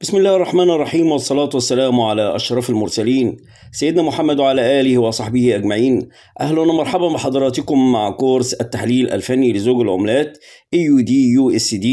بسم الله الرحمن الرحيم والصلاة والسلام على أشرف المرسلين سيدنا محمد وعلى آله وصحبه أجمعين أهلا ومرحبا بحضراتكم مع كورس التحليل الفني لزوج العملات AUD USD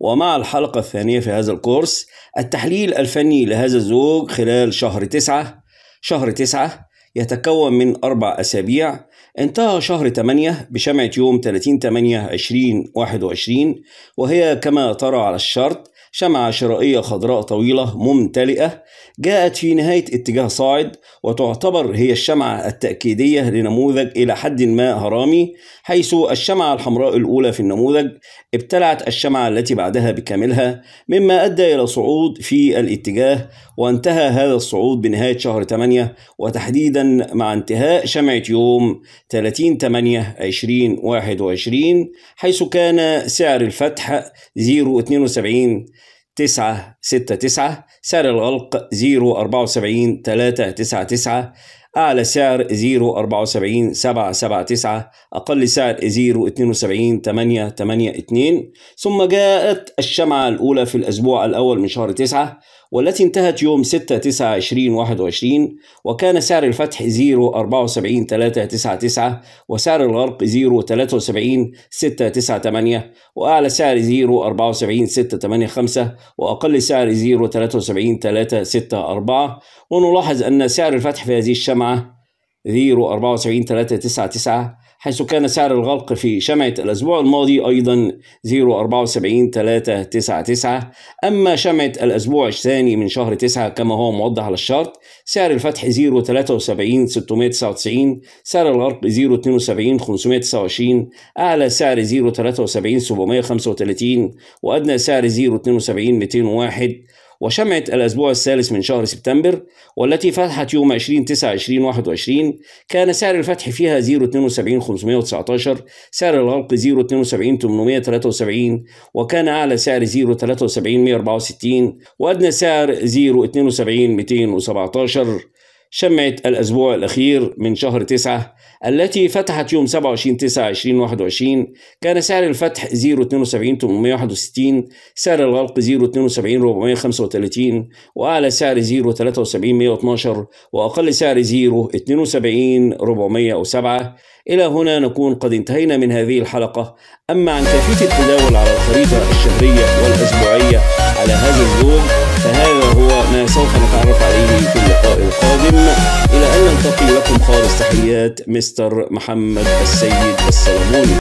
ومع الحلقة الثانية في هذا الكورس التحليل الفني لهذا الزوج خلال شهر تسعة شهر تسعة يتكون من أربع أسابيع انتهى شهر 8 بشمعة يوم 30 8 2021 وهي كما ترى على الشرط شمعة شرائية خضراء طويلة ممتلئة جاءت في نهاية اتجاه صاعد وتعتبر هي الشمعة التأكيدية لنموذج إلى حد ما هرامي حيث الشمعة الحمراء الأولى في النموذج ابتلعت الشمعة التي بعدها بكاملها مما أدى إلى صعود في الاتجاه وانتهى هذا الصعود بنهاية شهر 8 وتحديدا مع انتهاء شمعة يوم 30 8 2021 حيث كان سعر الفتح 0.72 تسعة ستة تسعة سعر الغلق زيرو أربعة وسبعين تلاتة تسعة تسعة أعلى سعر 0747 أقل سعر 0728 ثم جاءت الشمعة الأولى في الأسبوع الأول من شهر 9 والتي انتهت يوم 6 9 2021 وكان سعر الفتح 074 399 وسعر الغرق 073 698 وأعلى سعر 074 685 وأقل سعر 073 364 ونلاحظ أن سعر الفتح في هذه الشمعة جامعة ريرو 74399 حيث كان سعر الغلق في شمعة الأسبوع الماضي أيضا 074399 أما شمعة الأسبوع الثاني من شهر 9 كما هو موضح على الشرط سعر الفتح 699 سعر الغلق الغرب 529 أعلى سعر 735 وأدنى سعر 201 وشمعة الأسبوع الثالث من شهر سبتمبر والتي فتحت يوم 20 9 2021 كان سعر الفتح فيها 0.72519 سعر الغلق 0.72873 وكان أعلى سعر 0.73164 وأدنى سعر 0.72217 شمعة الأسبوع الأخير من شهر 9 التي فتحت يوم 27 9 2021 كان سعر الفتح 072 861 سعر الغلق 072 435 وأعلى سعر 073 112 وأقل سعر 072 407 إلى هنا نكون قد انتهينا من هذه الحلقة أما عن كيفية التداول على الخريطة الشهرية والأسبوعية على هذا الزوج فهذا هو ما سوف نتعرف عليه في اللقاء القادم إلى أن نلتقي لكم خالص تحيات مستر محمد السيد السلموني